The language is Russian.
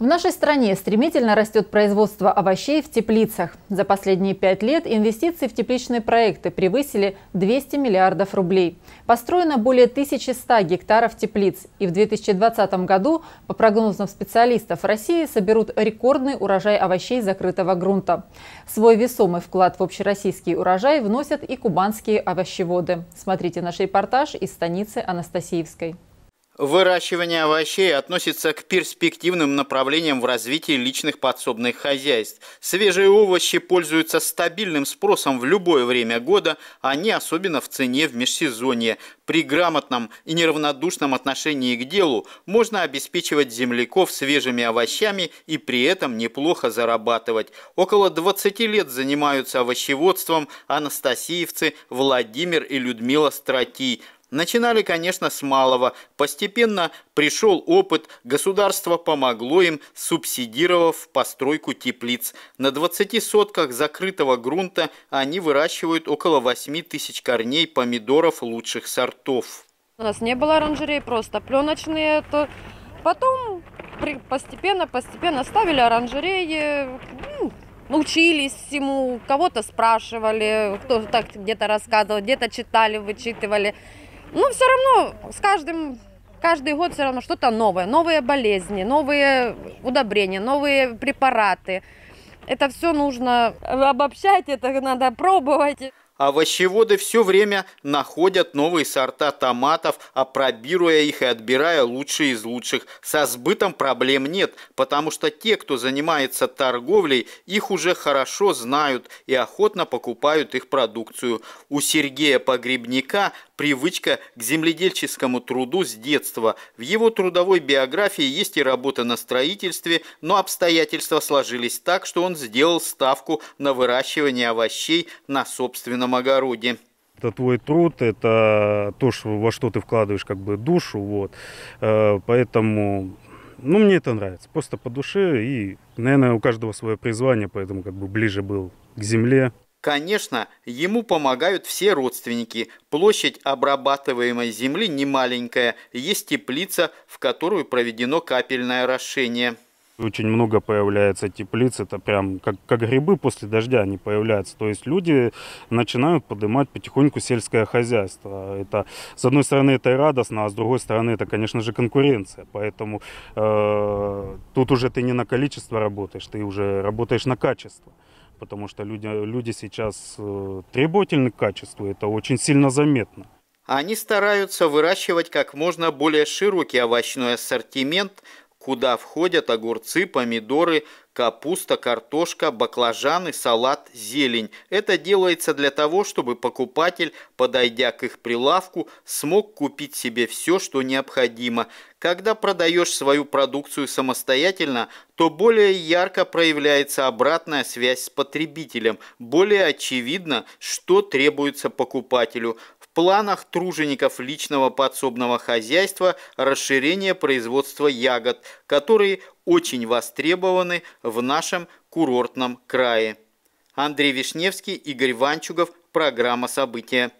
В нашей стране стремительно растет производство овощей в теплицах. За последние пять лет инвестиции в тепличные проекты превысили 200 миллиардов рублей. Построено более 1100 гектаров теплиц. И в 2020 году, по прогнозам специалистов, России соберут рекордный урожай овощей закрытого грунта. Свой весомый вклад в общероссийский урожай вносят и кубанские овощеводы. Смотрите наш репортаж из станицы Анастасиевской. Выращивание овощей относится к перспективным направлениям в развитии личных подсобных хозяйств. Свежие овощи пользуются стабильным спросом в любое время года, а не особенно в цене в межсезонье. При грамотном и неравнодушном отношении к делу можно обеспечивать земляков свежими овощами и при этом неплохо зарабатывать. Около 20 лет занимаются овощеводством анастасиевцы Владимир и Людмила Стратий – Начинали, конечно, с малого. Постепенно пришел опыт, государство помогло им, субсидировав постройку теплиц. На 20 сотках закрытого грунта они выращивают около 8 тысяч корней помидоров лучших сортов. У нас не было оранжерей, просто пленочные. То... Потом постепенно-постепенно ставили оранжереи, учились всему, кого-то спрашивали, кто так где-то рассказывал, где-то читали, вычитывали. Ну, все равно с каждым, каждый год все равно что-то новое. Новые болезни, новые удобрения, новые препараты. Это все нужно обобщать, это надо пробовать. А овощеводы все время находят новые сорта томатов, опробируя их и отбирая лучшие из лучших. Со сбытом проблем нет, потому что те, кто занимается торговлей, их уже хорошо знают и охотно покупают их продукцию. У Сергея Погребника привычка к земледельческому труду с детства. В его трудовой биографии есть и работа на строительстве, но обстоятельства сложились так, что он сделал ставку на выращивание овощей на собственном огороде это твой труд, это то, что, во что ты вкладываешь как бы душу, вот. Э, поэтому, ну, мне это нравится, просто по душе и, наверное, у каждого свое призвание, поэтому как бы ближе был к земле. Конечно, ему помогают все родственники. Площадь обрабатываемой земли немаленькая. Есть теплица, в которую проведено капельное орошение. Очень много появляется теплиц, это прям как, как грибы после дождя они появляются. То есть люди начинают поднимать потихоньку сельское хозяйство. Это, с одной стороны, это и радостно, а с другой стороны, это, конечно же, конкуренция. Поэтому э, тут уже ты не на количество работаешь, ты уже работаешь на качество потому что люди, люди сейчас э, требовательны к качеству, это очень сильно заметно. Они стараются выращивать как можно более широкий овощной ассортимент, куда входят огурцы, помидоры, капуста, картошка, баклажаны, салат, зелень. Это делается для того, чтобы покупатель, подойдя к их прилавку, смог купить себе все, что необходимо. Когда продаешь свою продукцию самостоятельно, то более ярко проявляется обратная связь с потребителем, более очевидно, что требуется покупателю планах тружеников личного подсобного хозяйства расширение производства ягод, которые очень востребованы в нашем курортном крае. Андрей Вишневский, Игорь Ванчугов, программа «События».